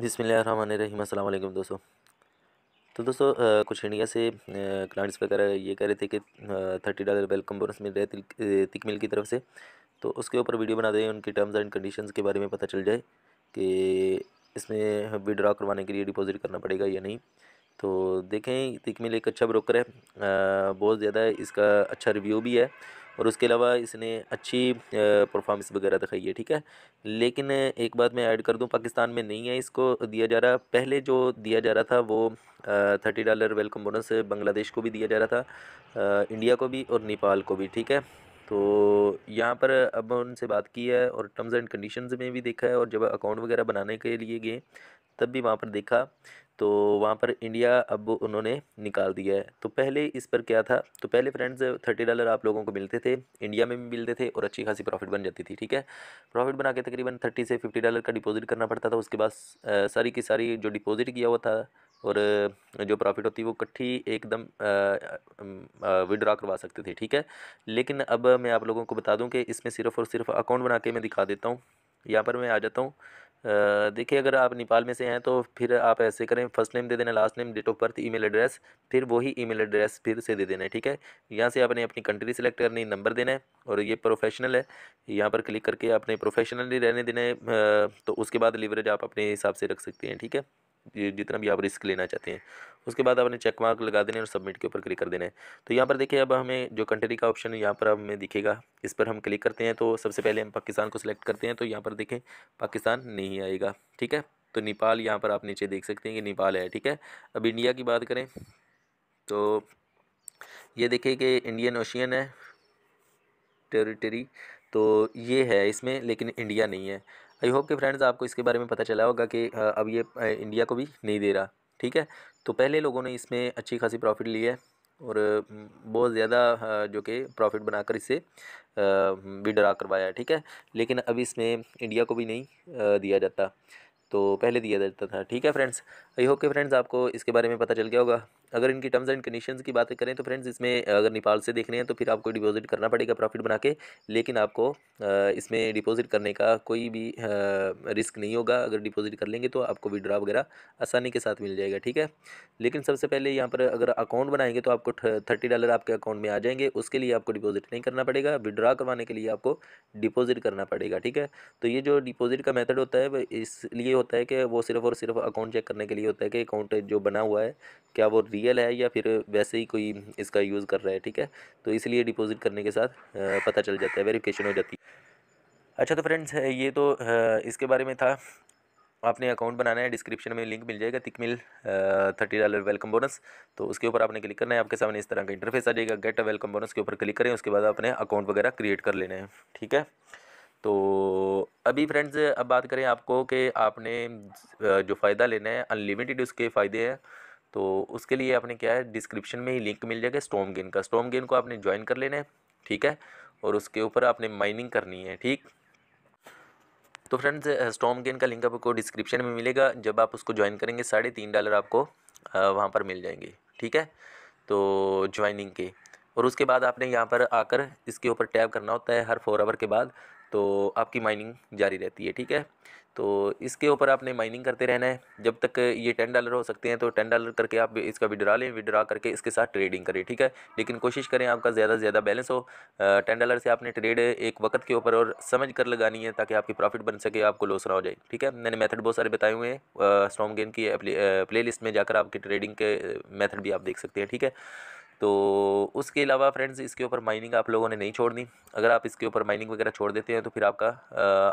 बिसमीम असल दोस्तों तो दोस्तों कुछ इंडिया से क्लाइंट्स वगैरह ये कह रहे थे कि थर्टी डॉलर वेलकम बोनस मिल रहे तिक, तिक मिल की तरफ से तो उसके ऊपर वीडियो बना दें उनके टर्म्स एंड कंडीशंस के बारे में पता चल जाए कि इसमें विड्रा करवाने के लिए डिपॉजिट करना पड़ेगा या नहीं तो देखें मिल एक अच्छा ब्रोकर है बहुत ज़्यादा इसका अच्छा रिव्यू भी है और उसके अलावा इसने अच्छी परफॉर्मेंस वगैरह दिखाई है ठीक है लेकिन एक बात मैं ऐड कर दूं पाकिस्तान में नहीं है इसको दिया जा रहा पहले जो दिया जा रहा था वो thirty dollar welcome bonus Bangladesh को भी दिया जा रहा था आ, इंडिया को भी और नेपाल को भी ठीक है तो यहाँ पर अब उनसे बात की है और टर्म्स एंड कंडीशंस में भी देखा है और जब अकाउंट वगैरह बनाने के लिए गए तब भी वहाँ पर देखा तो वहाँ पर इंडिया अब उन्होंने निकाल दिया है तो पहले इस पर क्या था तो पहले फ्रेंड्स थर्टी डॉलर आप लोगों को मिलते थे इंडिया में भी मिलते थे और अच्छी खासी प्रॉफिट बन जाती थी ठीक है प्रॉफिट बना के तकरीबन थर्टी से फिफ्टी डॉलर का डिपॉजिट करना पड़ता था उसके बाद सारी की सारी जो डिपॉजिट किया हुआ था और जो प्रॉफिट होती है वो कट्ठी एकदम विड्रा करवा सकते थे ठीक है लेकिन अब मैं आप लोगों को बता दूं कि इसमें सिर्फ़ और सिर्फ अकाउंट बना के मैं दिखा देता हूँ यहाँ पर मैं आ जाता हूँ देखिए अगर आप नेपाल में से हैं तो फिर आप ऐसे करें फर्स्ट नेम दे देना last name date of birth email address फिर वही ईमेल एड्रेस फिर से दे देना है ठीक है यहाँ से आपने अपनी कंट्री सेलेक्ट करनी नंबर देना है और ये प्रोफेशनल है यहाँ पर क्लिक करके आपने प्रोफेशनली रहने देना है तो उसके बाद लिवरेज आप अपने हिसाब से रख सकते हैं ठीक है जितना भी आप रिस्क लेना चाहते हैं उसके बाद आपने चेक मार्क लगा देने और सबमिट के ऊपर क्लिक कर देना है तो यहाँ पर देखिए अब हमें जो कंट्री का ऑप्शन है यहाँ पर हमें दिखेगा इस पर हम क्लिक करते हैं तो सबसे पहले हम पाकिस्तान को सिलेक्ट करते हैं तो यहाँ पर देखें पाकिस्तान नहीं आएगा ठीक है तो नेपाल यहाँ पर आप नीचे देख सकते हैं कि नेपाल है ठीक है अब इंडिया की बात करें तो ये देखिए कि इंडियन ओशियन है टेरिटरी तो ये है इसमें लेकिन इंडिया नहीं है आई होप के फ्रेंड्स आपको इसके बारे में पता चला होगा कि अब ये इंडिया को भी नहीं दे रहा ठीक है तो पहले लोगों ने इसमें अच्छी खासी प्रॉफिट ली है और बहुत ज़्यादा जो कि प्रॉफिट बनाकर इसे विड्रा करवाया ठीक है लेकिन अब इसमें इंडिया को भी नहीं दिया जाता तो पहले दिया जाता था ठीक है फ्रेंड्स आई होप के फ्रेंड्स आपको इसके बारे में पता चल गया होगा अगर इनकी टर्म्स एंड कंडीशंस की बात करें तो फ्रेंड्स इसमें अगर नेपाल से देखने हैं तो फिर आपको डिपॉजिट करना पड़ेगा प्रॉफिट बना के लेकिन आपको इसमें डिपॉजिट करने का कोई भी रिस्क नहीं होगा अगर डिपॉजिट कर लेंगे तो आपको विड्रा वगैरह आसानी के साथ मिल जाएगा ठीक है लेकिन सबसे पहले यहाँ पर अगर अकाउंट बनाएंगे तो आपको थर्टी डॉलर आपके अकाउंट में आ जाएंगे उसके लिए आपको डिपॉजिट नहीं करना पड़ेगा विड्रा करवाने के लिए आपको डिपॉजिट करना पड़ेगा ठीक है तो ये जो डिपॉजिट का मेथड होता है इसलिए होता है कि वो सिर्फ और सिर्फ अकाउंट चेक करने के लिए होता है कि अकाउंट जो बना हुआ है क्या वो रियल है या फिर वैसे ही कोई इसका यूज़ कर रहा है ठीक है तो इसलिए डिपॉजिट करने के साथ पता चल जाता है वेरिफिकेशन हो जाती है अच्छा तो फ्रेंड्स ये तो इसके बारे में था आपने अकाउंट बनाना है डिस्क्रिप्शन में लिंक मिल जाएगा Tickmill thirty dollar welcome bonus तो उसके ऊपर आपने क्लिक करना है आपके सामने इस तरह का इंटरफेस आ जाएगा गेट वेलकम बोनस के ऊपर क्लिक करें उसके बाद आपने अकाउंट वगैरह क्रिएट कर लेना है ठीक है तो अभी फ्रेंड्स अब बात करें आपको कि आपने जो फ़ायदा लेना है अनलिमिटेड उसके फ़ायदे हैं तो उसके लिए आपने क्या है डिस्क्रिप्शन में ही लिंक मिल जाएगा स्टोम गेन का स्टोम गेन को आपने ज्वाइन कर लेना है ठीक है और उसके ऊपर आपने माइनिंग करनी है ठीक तो फ्रेंड्स स्टॉम गेन का लिंक आपको डिस्क्रिप्शन में मिलेगा जब आप उसको ज्वाइन करेंगे साढ़े तीन डॉलर आपको वहाँ पर मिल जाएंगे ठीक है तो ज्वाइनिंग के और उसके बाद आपने यहाँ पर आकर इसके ऊपर टैब करना होता है हर फोर आवर के बाद तो आपकी माइनिंग जारी रहती है ठीक है तो इसके ऊपर आपने माइनिंग करते रहना है जब तक ये टेन डॉलर हो सकते हैं तो टेन डॉलर करके आप इसका विड्रा लें विड्रा करके इसके साथ ट्रेडिंग करें ठीक है लेकिन कोशिश करें आपका ज़्यादा से ज़्यादा बैलेंस हो टेन डॉलर से आपने ट्रेड एक वक्त के ऊपर और समझ कर लगानी है ताकि आपकी प्रॉफिट बन सके आपको लॉस ना हो जाए ठीक है मैंने मैथड बहुत सारे बताए हुए हैं स्ट्रॉन्ग गेम की प्ले लिस्ट में जाकर आपकी ट्रेडिंग के मैथड भी आप देख सकते हैं ठीक है तो उसके अलावा फ्रेंड्स इसके ऊपर माइनिंग आप लोगों ने नहीं छोड़नी अगर आप इसके ऊपर माइनिंग वगैरह छोड़ देते हैं तो फिर आपका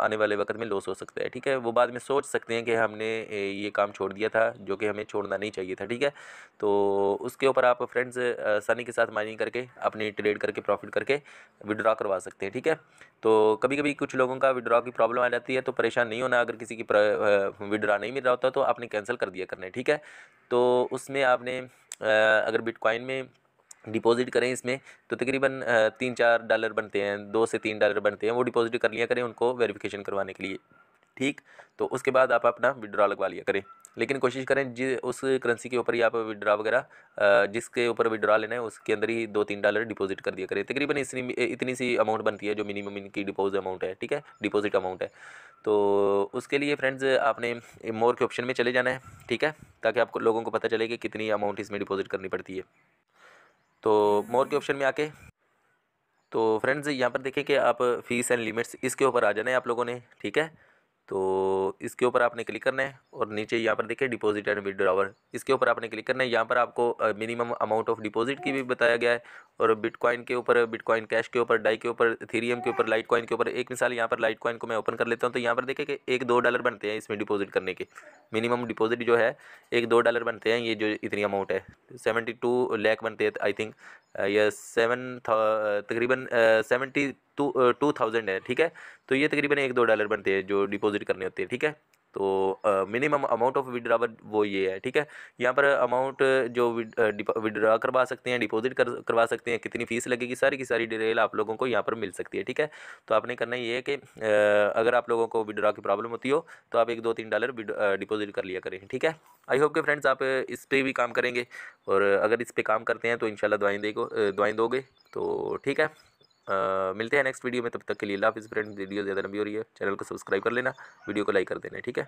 आने वाले वक्त में लॉस हो सकता है ठीक है वो बाद में सोच सकते हैं कि हमने ये काम छोड़ दिया था जो कि हमें छोड़ना नहीं चाहिए था ठीक है तो उसके ऊपर आप फ्रेंड्स सनी के साथ माइनिंग करके अपनी ट्रेड करके प्रॉफिट करके विड्रॉ करवा सकते हैं ठीक है तो कभी कभी कुछ लोगों का विड्रॉ की प्रॉब्लम आ जाती है तो परेशान नहीं होना अगर किसी की विड्रॉ नहीं मिल रहा होता तो आपने कैंसिल कर दिया करना ठीक है तो उसमें आपने अगर बिटकॉइन में डिपॉजिट करें इसमें तो तकरीबन तीन चार डॉलर बनते हैं दो से तीन डॉलर बनते हैं वो डिपॉजिट कर लिया करें उनको वेरिफिकेशन करवाने के लिए ठीक तो उसके बाद आप अपना विड्रॉ लगवा लिया करें लेकिन कोशिश करें जिस उस करेंसी के ऊपर ही आप विड्रॉ वगैरह जिसके ऊपर विड्रॉ लेना है उसके अंदर ही दो तीन डॉलर डिपॉजिट कर दिया करें तकरीबन इतनी इतनी सी अमाउंट बनती है जो मिनिमम इनकी डिपॉजिट अमाउंट है ठीक है डिपॉजिट अमाउंट है तो उसके लिए फ्रेंड्स आपने मोर के ऑप्शन में चले जाना है ठीक है ताकि आपको लोगों को पता चले कि कितनी अमाउंट इसमें डिपॉजिट करनी पड़ती है तो मोर के ऑप्शन में आके तो फ्रेंड्स यहाँ पर देखें कि आप फीस एंड लिमिट्स इसके ऊपर आ जाना है आप लोगों ने ठीक है तो इसके ऊपर आपने क्लिक करना है और नीचे यहाँ पर देखिए डिपॉजिट एंड विड्रावर इसके ऊपर आपने क्लिक करना है यहाँ पर आपको मिनिमम अमाउंट ऑफ डिपॉजिट की भी बताया गया है और बिटकॉइन के ऊपर बिटकॉइन कैश के ऊपर डाई के ऊपर थीरियम के ऊपर लाइट कॉइन के ऊपर एक मिसाल यहाँ पर लाइट कॉइन को मैं ओपन कर लेता हूँ तो यहाँ पर देखिए कि एक दो डॉलर बनते हैं इसमें डिपॉजिट करने के मिनिमम डिपॉजिट जो है एक दो डॉलर बनते हैं ये जो इतनी अमाउंट है सेवेंटी टू बनते हैं आई थिंक या सेवन तकरीबन सेवेंटी टू टू थाउजेंड है ठीक है तो ये तकरीबन एक दो डॉलर बनते हैं जो डिपॉजिट करने होते हैं ठीक है तो मिनिमम अमाउंट ऑफ विड्रावर वो ये है ठीक है यहाँ पर अमाउंट जो विड्रा करवा सकते हैं डिपॉजिट कर करवा सकते हैं कितनी फीस लगेगी सारी की सारी डिटेल आप लोगों को यहाँ पर मिल सकती है ठीक है तो आपने करना ये है कि अगर आप लोगों को विड्रा की प्रॉब्लम होती हो तो आप एक दो तीन डॉलर डिपॉजिट कर लिया करें ठीक है आई होप के फ्रेंड्स आप इस पर भी काम करेंगे और अगर इस पर काम करते हैं तो इन शाला दवाएँ दे दवाएँ दोगे तो ठीक है मिलते हैं नेक्स्ट वीडियो में तब तक के लिए लाफ इस फ्रेंड वीडियो ज़्यादा लंबी हो रही है चैनल को सब्सक्राइब कर लेना वीडियो को लाइक कर देना ठीक है